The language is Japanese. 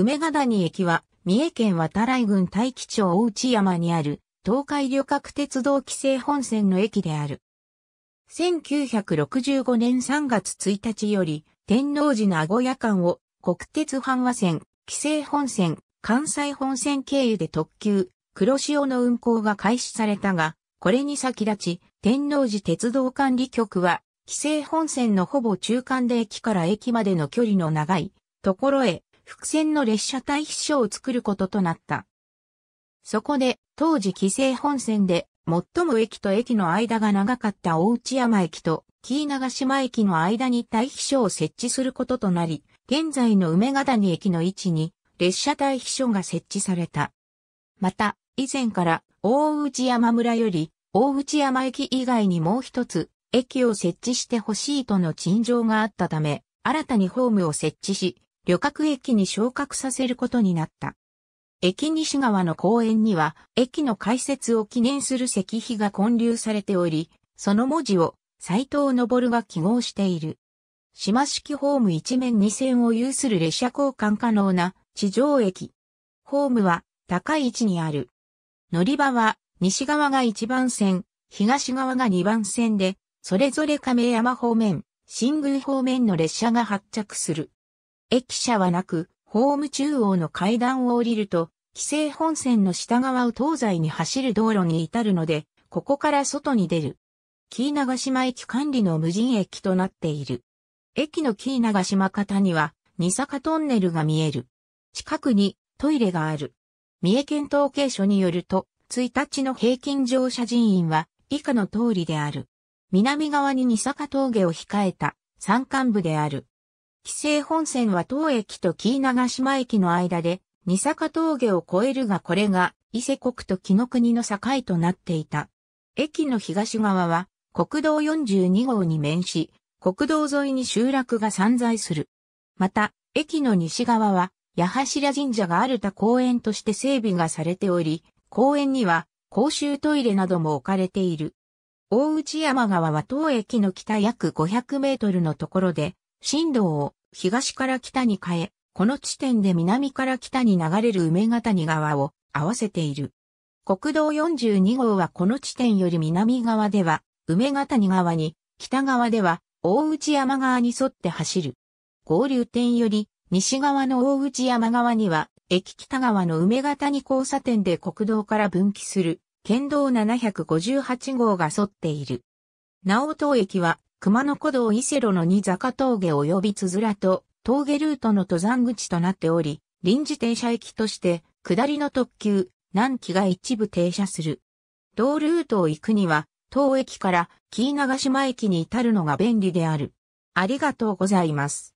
梅ヶ谷駅は、三重県渡来郡大樹町大内山にある、東海旅客鉄道規制本線の駅である。1965年3月1日より、天王寺名古屋間を、国鉄阪和線、規制本線、関西本線経由で特急、黒潮の運行が開始されたが、これに先立ち、天王寺鉄道管理局は、規制本線のほぼ中間で駅から駅までの距離の長いところへ伏線の列車対避所を作ることとなった。そこで、当時紀勢本線で、最も駅と駅の間が長かった大内山駅と紀伊長島駅の間に対避所を設置することとなり、現在の梅ヶ谷駅の位置に列車対避所が設置された。また、以前から大内山村より大内山駅以外にもう一つ駅を設置してほしいとの陳情があったため、新たにホームを設置し、旅客駅に昇格させることになった。駅西側の公園には、駅の開設を記念する石碑が建立されており、その文字を斎藤昇が記号している。島式ホーム一面二線を有する列車交換可能な地上駅。ホームは高い位置にある。乗り場は西側が一番線、東側が二番線で、それぞれ亀山方面、新宮方面の列車が発着する。駅舎はなく、ホーム中央の階段を降りると、規制本線の下側を東西に走る道路に至るので、ここから外に出る。キー長島駅管理の無人駅となっている。駅のキー長島方には、二坂トンネルが見える。近くにトイレがある。三重県統計所によると、1日の平均乗車人員は以下の通りである。南側に二坂峠を控えた山間部である。紀勢本線は当駅と紀伊長島駅の間で、二坂峠を越えるがこれが、伊勢国と紀の国の境となっていた。駅の東側は、国道42号に面し、国道沿いに集落が散在する。また、駅の西側は、八柱神社があるた公園として整備がされており、公園には公衆トイレなども置かれている。大内山川は当駅の北約500メートルのところで、新道を東から北に変え、この地点で南から北に流れる梅ヶ谷川を合わせている。国道42号はこの地点より南側では梅ヶ谷川に、北側では大内山側に沿って走る。合流点より西側の大内山側には、駅北側の梅ヶ谷交差点で国道から分岐する県道758号が沿っている。直東駅は熊野古道伊勢路の二坂峠及びつづらと峠ルートの登山口となっており、臨時停車駅として下りの特急、南紀が一部停車する。同ルートを行くには、当駅から紀伊長島駅に至るのが便利である。ありがとうございます。